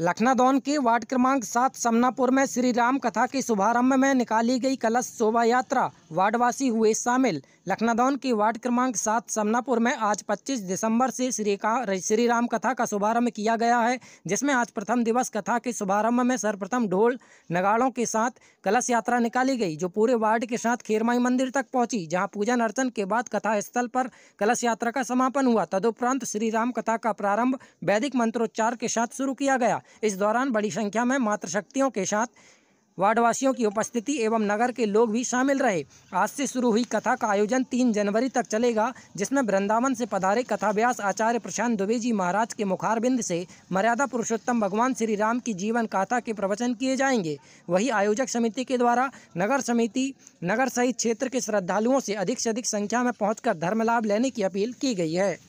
लखनादौन के वार्ड क्रमांक सात समनापुर में श्री राम कथा के शुभारंभ में निकाली गई कलश शोभा यात्रा वार्डवासी हुए शामिल लखनादौन के वार्ड क्रमांक सात समनापुर में आज 25 दिसंबर से श्री का श्री राम कथा का शुभारंभ किया गया है जिसमें आज प्रथम दिवस कथा के शुभारंभ में सर्वप्रथम ढोल नगाड़ों के साथ कलश यात्रा निकाली गई जो पूरे वार्ड के साथ खेरमाई मंदिर तक पहुंची जहाँ पूजन अर्चन के बाद कथा स्थल पर कलश यात्रा का समापन हुआ तदुपरांत श्री राम कथा का प्रारंभ वैदिक मंत्रोच्चार के साथ शुरू किया गया इस दौरान बड़ी संख्या में मातृशक्तियों के साथ वार्डवासियों की उपस्थिति एवं नगर के लोग भी शामिल रहे आज से शुरू हुई कथा का आयोजन तीन जनवरी तक चलेगा जिसमें वृंदावन से पधारे कथाव्यास आचार्य प्रशांत दुबे जी महाराज के मुखारबिंद से मर्यादा पुरुषोत्तम भगवान श्री राम की जीवन कथा के प्रवचन किए जाएंगे वही आयोजक समिति के द्वारा नगर समिति नगर सहित क्षेत्र के श्रद्धालुओं से अधिक से अधिक संख्या में पहुंचकर धर्म लाभ लेने की अपील की गई है